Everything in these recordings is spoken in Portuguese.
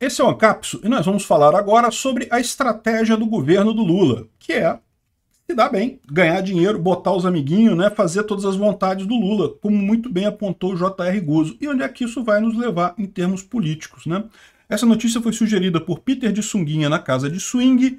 Esse é o Ancapso e nós vamos falar agora sobre a estratégia do governo do Lula, que é se dar bem, ganhar dinheiro, botar os amiguinhos, né, fazer todas as vontades do Lula, como muito bem apontou o J.R. Guzzo. E onde é que isso vai nos levar em termos políticos, né? Essa notícia foi sugerida por Peter de Sunguinha na Casa de Swing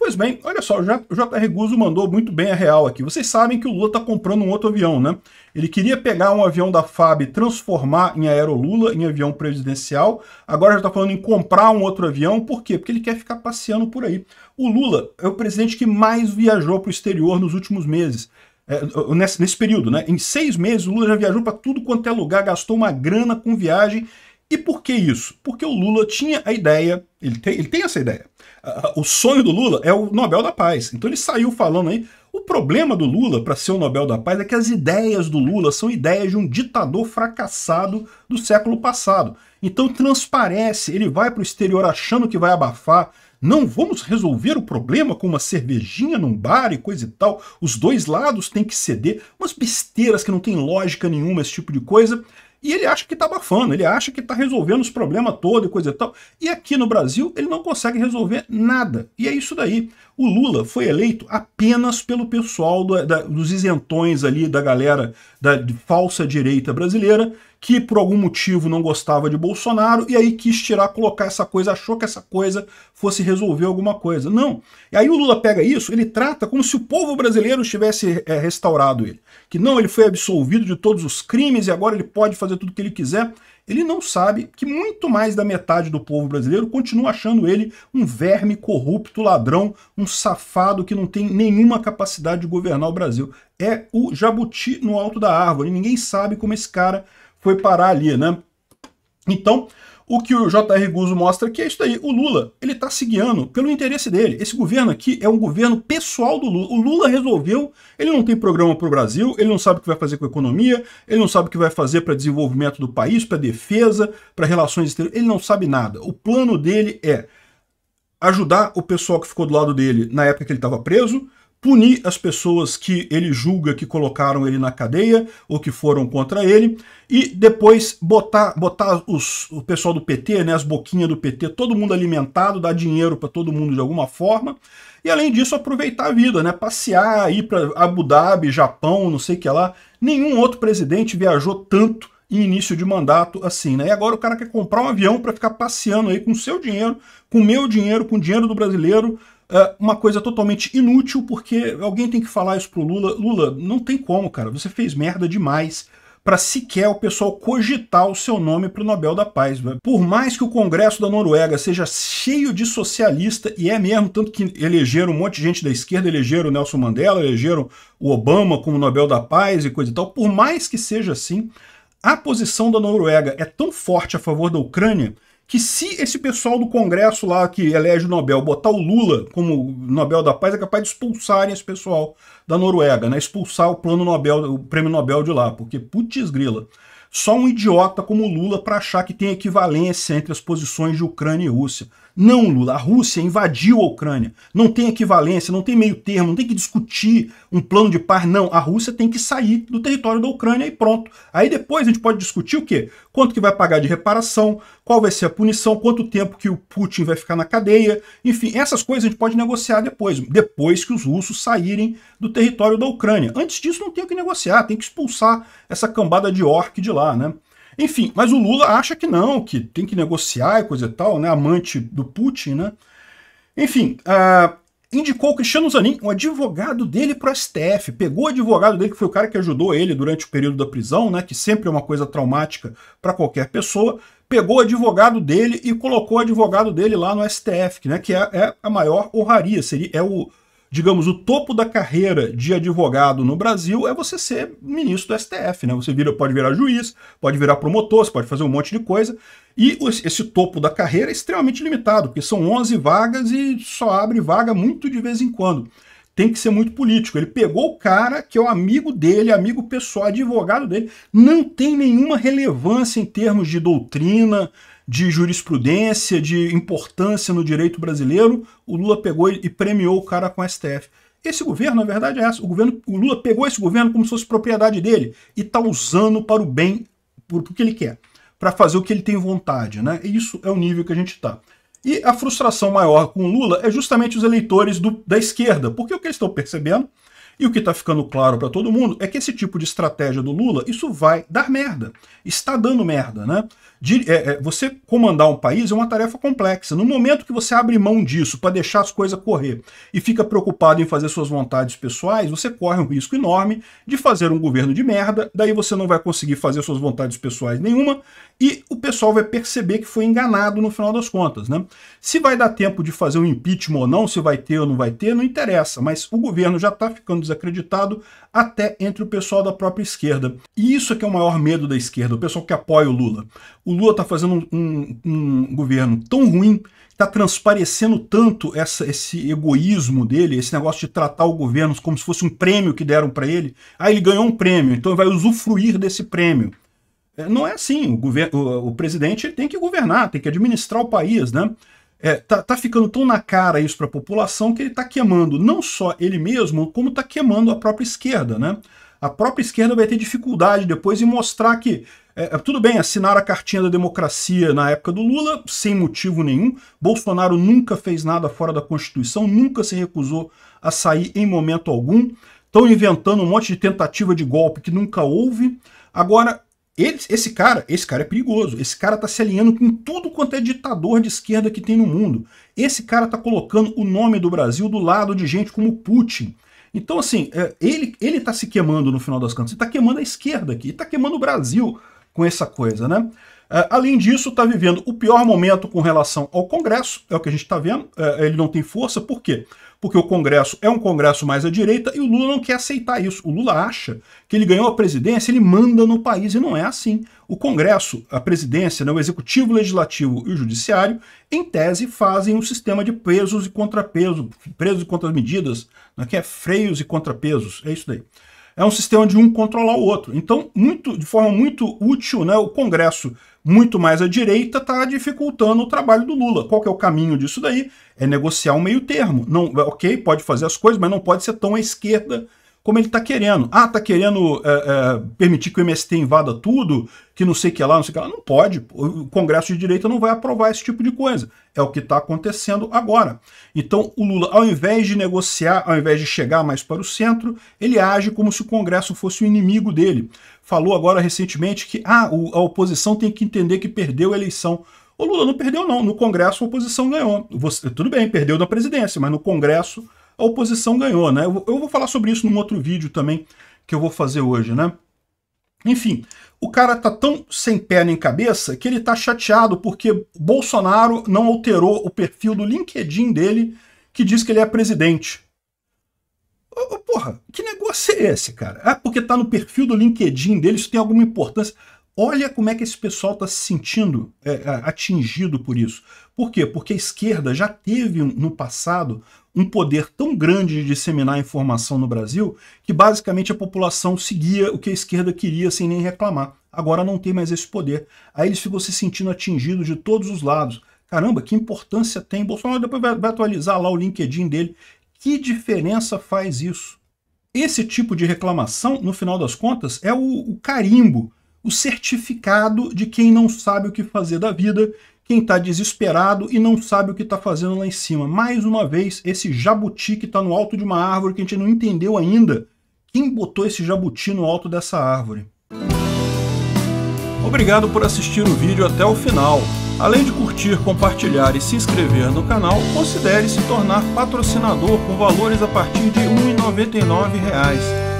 Pois bem, olha só, o JR Guzzo mandou muito bem a real aqui. Vocês sabem que o Lula está comprando um outro avião, né? Ele queria pegar um avião da FAB e transformar em aero Lula em avião presidencial. Agora já está falando em comprar um outro avião. Por quê? Porque ele quer ficar passeando por aí. O Lula é o presidente que mais viajou para o exterior nos últimos meses. É, nesse, nesse período, né? Em seis meses, o Lula já viajou para tudo quanto é lugar, gastou uma grana com viagem e por que isso? Porque o Lula tinha a ideia, ele tem, ele tem essa ideia. o sonho do Lula é o Nobel da Paz. Então ele saiu falando aí. O problema do Lula para ser o Nobel da Paz é que as ideias do Lula são ideias de um ditador fracassado do século passado. Então transparece, ele vai para o exterior achando que vai abafar, não vamos resolver o problema com uma cervejinha num bar e coisa e tal, os dois lados têm que ceder, umas besteiras que não tem lógica nenhuma, esse tipo de coisa. E ele acha que está abafando, ele acha que está resolvendo os problemas todos e coisa e tal. E aqui no Brasil ele não consegue resolver nada. E é isso daí. O Lula foi eleito apenas pelo pessoal do, da, dos isentões ali, da galera da falsa direita brasileira, que por algum motivo não gostava de Bolsonaro e aí quis tirar, colocar essa coisa, achou que essa coisa fosse resolver alguma coisa. Não. E aí o Lula pega isso, ele trata como se o povo brasileiro tivesse é, restaurado ele. Que não, ele foi absolvido de todos os crimes e agora ele pode fazer fazer tudo o que ele quiser, ele não sabe que muito mais da metade do povo brasileiro continua achando ele um verme corrupto, ladrão, um safado que não tem nenhuma capacidade de governar o Brasil. É o jabuti no alto da árvore, ninguém sabe como esse cara foi parar ali, né? Então, o que o J.R. Guzzo mostra que é isso daí. O Lula, ele está se guiando pelo interesse dele. Esse governo aqui é um governo pessoal do Lula. O Lula resolveu, ele não tem programa para o Brasil, ele não sabe o que vai fazer com a economia, ele não sabe o que vai fazer para desenvolvimento do país, para defesa, para relações exteriores, ele não sabe nada. O plano dele é ajudar o pessoal que ficou do lado dele na época que ele estava preso, punir as pessoas que ele julga que colocaram ele na cadeia ou que foram contra ele, e depois botar, botar os, o pessoal do PT, né, as boquinhas do PT, todo mundo alimentado, dar dinheiro para todo mundo de alguma forma, e além disso aproveitar a vida, né, passear, ir para Abu Dhabi, Japão, não sei o que lá. Nenhum outro presidente viajou tanto em início de mandato assim, né? E agora o cara quer comprar um avião para ficar passeando aí com seu dinheiro, com meu dinheiro, com o dinheiro do brasileiro, é uma coisa totalmente inútil, porque alguém tem que falar isso pro Lula. Lula, não tem como, cara. Você fez merda demais para sequer o pessoal cogitar o seu nome pro Nobel da Paz. Velho. Por mais que o Congresso da Noruega seja cheio de socialista, e é mesmo, tanto que elegeram um monte de gente da esquerda, elegeram o Nelson Mandela, elegeram o Obama como Nobel da Paz e coisa e tal, por mais que seja assim, a posição da Noruega é tão forte a favor da Ucrânia que se esse pessoal do Congresso lá que elege o Nobel botar o Lula como Nobel da Paz, é capaz de expulsarem esse pessoal da Noruega, né? Expulsar o plano Nobel, o prêmio Nobel de lá, porque putz grila. Só um idiota como o Lula para achar que tem equivalência entre as posições de Ucrânia e Rússia. Não, Lula, a Rússia invadiu a Ucrânia. Não tem equivalência, não tem meio termo, não tem que discutir um plano de paz, não. A Rússia tem que sair do território da Ucrânia e pronto. Aí depois a gente pode discutir o quê? Quanto que vai pagar de reparação, qual vai ser a punição, quanto tempo que o Putin vai ficar na cadeia. Enfim, essas coisas a gente pode negociar depois, depois que os russos saírem do território da Ucrânia. Antes disso não tem o que negociar, tem que expulsar essa cambada de orc de lá, né? Enfim, mas o Lula acha que não, que tem que negociar e coisa e tal, né? Amante do Putin, né? Enfim, uh, indicou o Cristiano Zanin, um advogado dele para o STF, pegou o advogado dele, que foi o cara que ajudou ele durante o período da prisão, né, que sempre é uma coisa traumática para qualquer pessoa, pegou o advogado dele e colocou o advogado dele lá no STF, né, que é, é a maior honraria, seria, é o, digamos, o topo da carreira de advogado no Brasil é você ser ministro do STF, né? Você vira, pode virar juiz, pode virar promotor, você pode fazer um monte de coisa. E esse topo da carreira é extremamente limitado, porque são 11 vagas e só abre vaga muito de vez em quando. Tem que ser muito político. Ele pegou o cara que é o amigo dele, amigo pessoal, advogado dele, não tem nenhuma relevância em termos de doutrina, de jurisprudência, de importância no direito brasileiro, o Lula pegou e premiou o cara com o STF. Esse governo, na verdade, é essa. O, governo, o Lula pegou esse governo como se fosse propriedade dele e está usando para o bem, para o que ele quer, para fazer o que ele tem vontade. Né? E isso é o nível que a gente está. E a frustração maior com o Lula é justamente os eleitores do, da esquerda, porque o que eles estão percebendo e o que está ficando claro para todo mundo é que esse tipo de estratégia do Lula, isso vai dar merda. Está dando merda, né? De, é, é, você comandar um país é uma tarefa complexa. No momento que você abre mão disso para deixar as coisas correr e fica preocupado em fazer suas vontades pessoais, você corre um risco enorme de fazer um governo de merda, daí você não vai conseguir fazer suas vontades pessoais nenhuma e o pessoal vai perceber que foi enganado no final das contas, né? Se vai dar tempo de fazer um impeachment ou não, se vai ter ou não vai ter, não interessa, mas o governo já está ficando desacreditado, até entre o pessoal da própria esquerda. E isso é que é o maior medo da esquerda, o pessoal que apoia o Lula. O Lula está fazendo um, um, um, governo tão ruim, está transparecendo tanto essa, esse egoísmo dele, esse negócio de tratar o governo como se fosse um prêmio que deram para ele. Ah, ele ganhou um prêmio, então vai usufruir desse prêmio. É, não é assim, o, o, o presidente tem que governar, tem que administrar o país, né? é, tá, tá, ficando tão na cara isso para a população que ele está queimando não só ele mesmo, como está queimando a própria esquerda, né? A própria esquerda vai ter dificuldade depois em mostrar que é, é, tudo bem, assinar a cartinha da democracia na época do Lula, sem motivo nenhum. Bolsonaro nunca fez nada fora da Constituição, nunca se recusou a sair em momento algum. Estão inventando um monte de tentativa de golpe que nunca houve. Agora, esse, esse, cara, esse cara é perigoso. Esse cara tá se alinhando com tudo quanto é ditador de esquerda que tem no mundo. Esse cara tá colocando o nome do Brasil do lado de gente como Putin. Então, assim, é, ele, ele tá se queimando no final das contas. Ele tá queimando a esquerda aqui. Ele tá queimando o Brasil com essa coisa, né? É, além disso, tá vivendo o pior momento com relação ao Congresso. É o que a gente tá vendo. É, ele não tem força. Por quê? porque o Congresso é um Congresso mais à direita e o Lula não quer aceitar isso. O Lula acha que ele ganhou a presidência, ele manda no país e não é assim. O Congresso, a presidência, né, o Executivo, o Legislativo e o Judiciário, em tese, fazem um sistema de pesos e contrapesos, presos e contramedidas, é que é freios e contrapesos, é isso daí é um sistema de um controlar o outro. Então, muito, de forma muito útil, né, o Congresso, muito mais à direita, está dificultando o trabalho do Lula. Qual que é o caminho disso daí? É negociar um meio termo. Não, ok, pode fazer as coisas, mas não pode ser tão à esquerda como ele está querendo. Ah, está querendo é, é, permitir que o MST invada tudo, que não sei o que lá, não sei o que lá. Não pode. O Congresso de Direita não vai aprovar esse tipo de coisa. É o que está acontecendo agora. Então, o Lula, ao invés de negociar, ao invés de chegar mais para o centro, ele age como se o Congresso fosse o inimigo dele. Falou agora recentemente que ah, a oposição tem que entender que perdeu a eleição. O Lula não perdeu, não. No Congresso, a oposição ganhou. Você, tudo bem, perdeu na presidência, mas no Congresso a oposição ganhou, né? Eu, vou falar sobre isso num outro vídeo também que eu vou fazer hoje, né? Enfim, o cara tá tão sem pé nem cabeça que ele tá chateado porque Bolsonaro não alterou o perfil do LinkedIn dele que diz que ele é presidente. Porra, que negócio é esse, cara? É porque tá no perfil do LinkedIn dele, isso tem alguma importância. Olha como é que esse pessoal está se sentindo é, atingido por isso. Por quê? Porque a esquerda já teve no passado um poder tão grande de disseminar informação no Brasil que basicamente a população seguia o que a esquerda queria sem nem reclamar. Agora não tem mais esse poder. Aí eles ficam se sentindo atingidos de todos os lados. Caramba, que importância tem. Bolsonaro depois vai, vai atualizar lá o LinkedIn dele. Que diferença faz isso? Esse tipo de reclamação, no final das contas, é o, o carimbo o certificado de quem não sabe o que fazer da vida, quem está desesperado e não sabe o que está fazendo lá em cima. Mais uma vez, esse jabuti que está no alto de uma árvore que a gente não entendeu ainda. Quem botou esse jabuti no alto dessa árvore? Obrigado por assistir o vídeo até o final. Além de curtir, compartilhar e se inscrever no canal, considere se tornar patrocinador com valores a partir de R$ 1,99